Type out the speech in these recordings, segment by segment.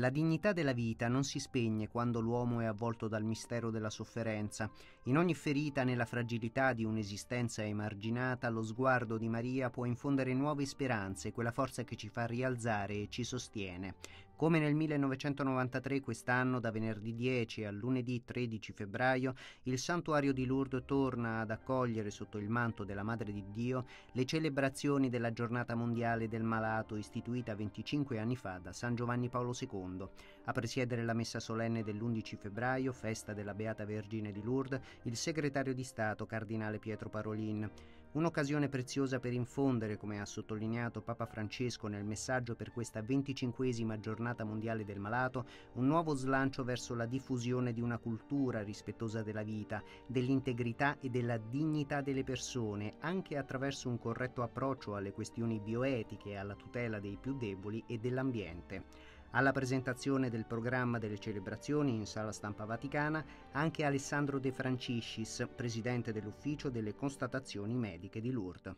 La dignità della vita non si spegne quando l'uomo è avvolto dal mistero della sofferenza. In ogni ferita, nella fragilità di un'esistenza emarginata, lo sguardo di Maria può infondere nuove speranze, quella forza che ci fa rialzare e ci sostiene. Come nel 1993, quest'anno, da venerdì 10 al lunedì 13 febbraio, il santuario di Lourdes torna ad accogliere sotto il manto della Madre di Dio le celebrazioni della Giornata Mondiale del Malato, istituita 25 anni fa da San Giovanni Paolo II. A presiedere la messa solenne dell'11 febbraio, festa della Beata Vergine di Lourdes, il segretario di Stato, Cardinale Pietro Parolin. Un'occasione preziosa per infondere, come ha sottolineato Papa Francesco nel messaggio per questa 25 giornata mondiale del malato, un nuovo slancio verso la diffusione di una cultura rispettosa della vita, dell'integrità e della dignità delle persone, anche attraverso un corretto approccio alle questioni bioetiche, e alla tutela dei più deboli e dell'ambiente. Alla presentazione del programma delle celebrazioni in sala stampa vaticana anche Alessandro De Franciscis, presidente dell'ufficio delle constatazioni mediche di Lourdes.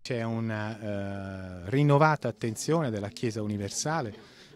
C'è una eh, rinnovata attenzione della Chiesa universale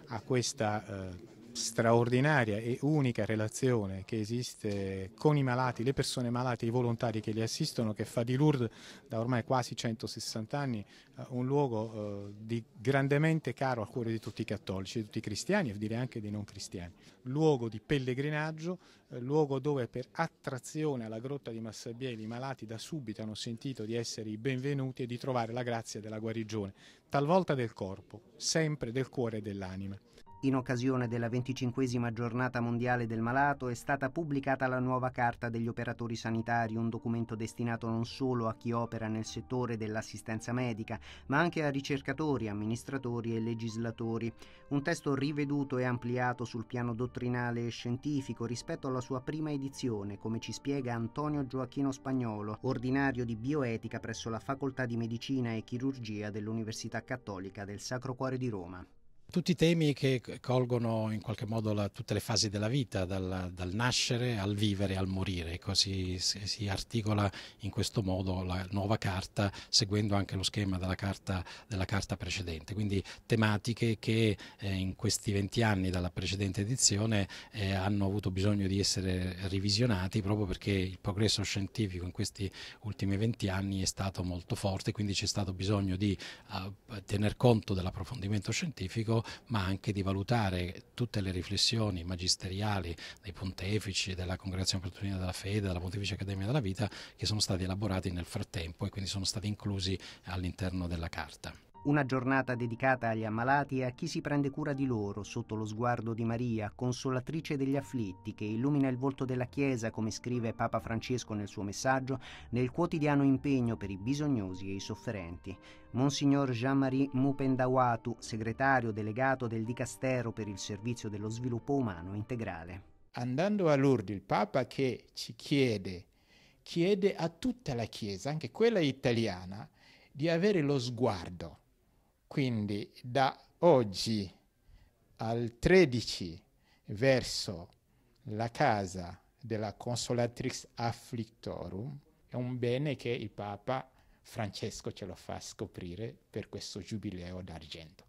a questa eh, straordinaria e unica relazione che esiste con i malati, le persone malate, i volontari che li assistono, che fa di Lourdes da ormai quasi 160 anni eh, un luogo eh, di grandemente caro al cuore di tutti i cattolici, di tutti i cristiani e direi anche dei non cristiani. Luogo di pellegrinaggio, eh, luogo dove per attrazione alla grotta di Massabieli i malati da subito hanno sentito di essere i benvenuti e di trovare la grazia della guarigione, talvolta del corpo, sempre del cuore e dell'anima. In occasione della venticinquesima giornata mondiale del malato è stata pubblicata la nuova Carta degli operatori sanitari, un documento destinato non solo a chi opera nel settore dell'assistenza medica, ma anche a ricercatori, amministratori e legislatori. Un testo riveduto e ampliato sul piano dottrinale e scientifico rispetto alla sua prima edizione, come ci spiega Antonio Gioacchino Spagnolo, ordinario di bioetica presso la Facoltà di Medicina e Chirurgia dell'Università Cattolica del Sacro Cuore di Roma tutti temi che colgono in qualche modo la, tutte le fasi della vita, dal, dal, nascere al vivere al morire. Così ecco, si, si articola in questo modo la nuova carta, seguendo anche lo schema della carta, della carta precedente. Quindi tematiche che eh, in questi 20 anni dalla precedente edizione eh, hanno avuto bisogno di essere revisionati proprio perché il progresso scientifico in questi ultimi 20 anni è stato molto forte, quindi c'è stato bisogno di uh, tener conto dell'approfondimento scientifico ma anche di valutare tutte le riflessioni magisteriali dei pontefici, della Congregazione Petronina della Fede, della Pontificia Accademia della Vita, che sono stati elaborati nel frattempo e quindi sono stati inclusi all'interno della carta. Una giornata dedicata agli ammalati e a chi si prende cura di loro sotto lo sguardo di Maria, consolatrice degli afflitti, che illumina il volto della Chiesa, come scrive Papa Francesco nel suo messaggio, nel quotidiano impegno per i bisognosi e i sofferenti. Monsignor Jean-Marie Mupendawatu, segretario delegato del Dicastero per il Servizio dello Sviluppo Umano Integrale. Andando a Lourdes, il Papa che ci chiede, chiede a tutta la Chiesa, anche quella italiana, di avere lo sguardo quindi da oggi al 13 verso la casa della Consolatrix Afflictorum è un bene che il Papa Francesco ce lo fa scoprire per questo giubileo d'argento.